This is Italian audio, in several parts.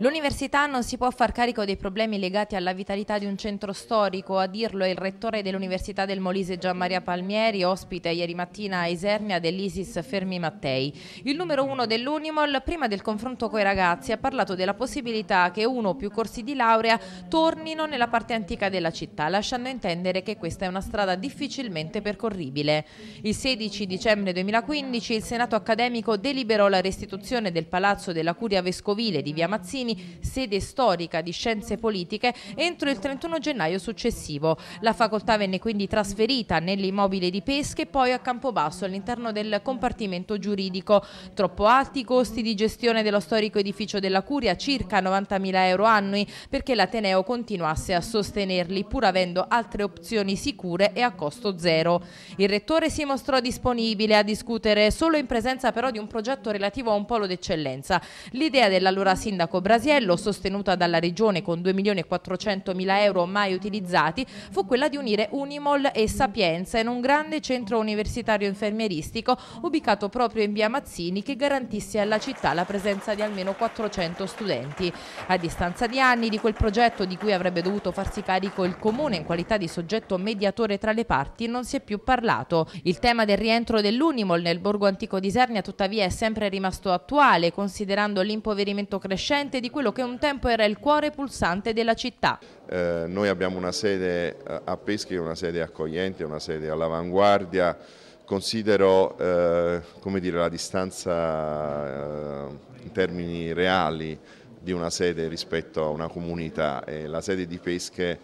L'università non si può far carico dei problemi legati alla vitalità di un centro storico, a dirlo è il rettore dell'Università del Molise Gianmaria Palmieri, ospite ieri mattina a Isernia dell'Isis Fermi Mattei. Il numero uno dell'Unimol, prima del confronto coi ragazzi, ha parlato della possibilità che uno o più corsi di laurea tornino nella parte antica della città, lasciando intendere che questa è una strada difficilmente percorribile. Il 16 dicembre 2015 il Senato accademico deliberò la restituzione del Palazzo della Curia Vescovile di Via Mazzini Bernini, sede storica di scienze politiche, entro il 31 gennaio successivo. La facoltà venne quindi trasferita nell'immobile di Pesche e poi a Campobasso all'interno del compartimento giuridico. Troppo alti i costi di gestione dello storico edificio della Curia, circa 90.000 euro annui, perché l'Ateneo continuasse a sostenerli pur avendo altre opzioni sicure e a costo zero. Il rettore si mostrò disponibile a discutere solo in presenza però di un progetto relativo a un polo d'eccellenza. L'idea dell'allora sindaco Brasile Brasiello, sostenuta dalla Regione con 2.400.000 euro mai utilizzati, fu quella di unire Unimol e Sapienza in un grande centro universitario infermieristico ubicato proprio in via Mazzini che garantisse alla città la presenza di almeno 400 studenti. A distanza di anni di quel progetto di cui avrebbe dovuto farsi carico il Comune in qualità di soggetto mediatore tra le parti non si è più parlato. Il tema del rientro dell'Unimol nel borgo antico di Sernia tuttavia è sempre rimasto attuale considerando l'impoverimento crescente di di quello che un tempo era il cuore pulsante della città. Eh, noi abbiamo una sede eh, a Peschi, una sede accogliente, una sede all'avanguardia, considero eh, dire, la distanza eh, in termini reali di una sede rispetto a una comunità e la sede di Pesche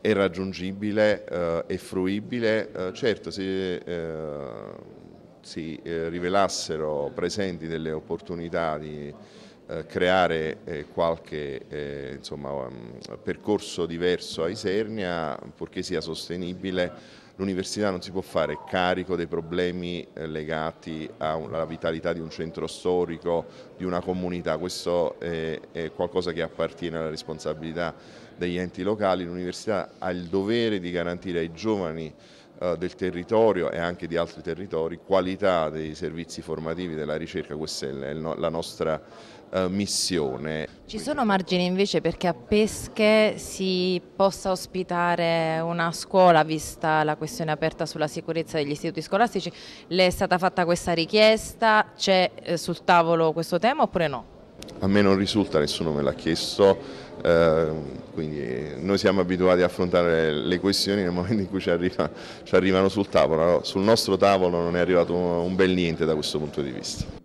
è raggiungibile eh, è fruibile, eh, certo se eh, si rivelassero presenti delle opportunità di eh, creare eh, qualche eh, insomma, um, percorso diverso a Isernia, purché sia sostenibile, l'università non si può fare carico dei problemi legati alla vitalità di un centro storico, di una comunità, questo è, qualcosa che appartiene alla responsabilità degli enti locali, l'università ha il dovere di garantire ai giovani eh, del territorio e anche di altri territori, qualità dei servizi formativi della ricerca, questa è la nostra eh, missione. Ci sono margini invece perché a Pesche si possa ospitare una scuola vista la questione aperta sulla sicurezza degli istituti scolastici? Le è stata fatta questa richiesta? C'è eh, sul tavolo questo tema oppure no? a me non risulta, nessuno me l'ha chiesto, eh, quindi noi siamo abituati a affrontare le questioni nel momento in cui ci, arriva, ci arrivano sul tavolo, allora, sul nostro tavolo non è arrivato un bel niente da questo punto di vista.